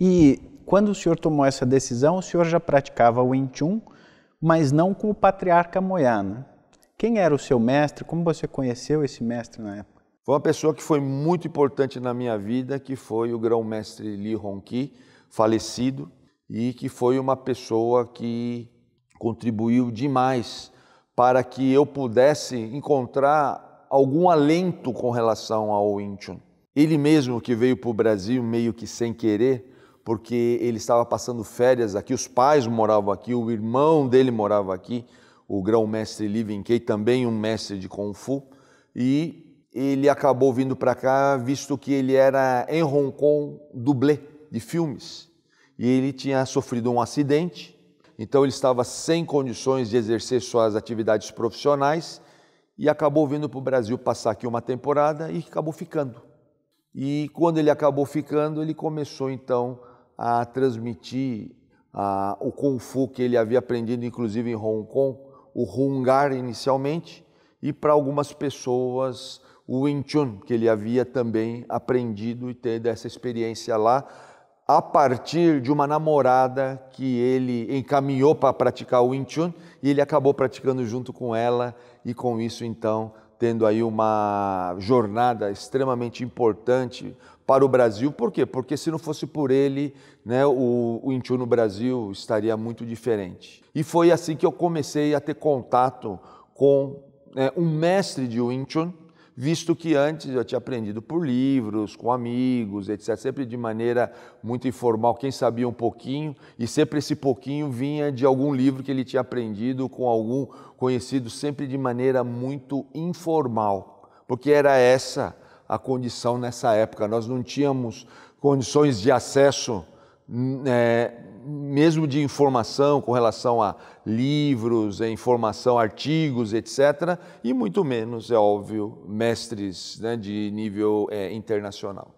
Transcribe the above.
E quando o senhor tomou essa decisão, o senhor já praticava o Wing mas não com o patriarca Moyana. Quem era o seu mestre? Como você conheceu esse mestre na época? Foi uma pessoa que foi muito importante na minha vida, que foi o grão-mestre Li Hongqi, falecido, e que foi uma pessoa que contribuiu demais para que eu pudesse encontrar algum alento com relação ao Wing Ele mesmo que veio para o Brasil meio que sem querer, porque ele estava passando férias aqui, os pais moravam aqui, o irmão dele morava aqui, o grão-mestre Li Vinkei, também um mestre de Kung Fu, e ele acabou vindo para cá visto que ele era em Hong Kong dublê de filmes e ele tinha sofrido um acidente, então ele estava sem condições de exercer suas atividades profissionais e acabou vindo para o Brasil passar aqui uma temporada e acabou ficando. E quando ele acabou ficando, ele começou então a transmitir a, o Kung Fu que ele havia aprendido, inclusive em Hong Kong, o Hungar inicialmente, e para algumas pessoas o Wing Chun, que ele havia também aprendido e tendo essa experiência lá, a partir de uma namorada que ele encaminhou para praticar o Wing Chun e ele acabou praticando junto com ela, e com isso então tendo aí uma jornada extremamente importante para o Brasil. Por quê? Porque se não fosse por ele, né, o, o Intiu no Brasil estaria muito diferente. E foi assim que eu comecei a ter contato com né, um mestre de Wing Chun, visto que antes eu tinha aprendido por livros, com amigos, etc., sempre de maneira muito informal, quem sabia um pouquinho, e sempre esse pouquinho vinha de algum livro que ele tinha aprendido com algum conhecido, sempre de maneira muito informal, porque era essa a condição nessa época, nós não tínhamos condições de acesso. É, mesmo de informação com relação a livros, informação, artigos, etc., e muito menos, é óbvio, mestres né, de nível é, internacional.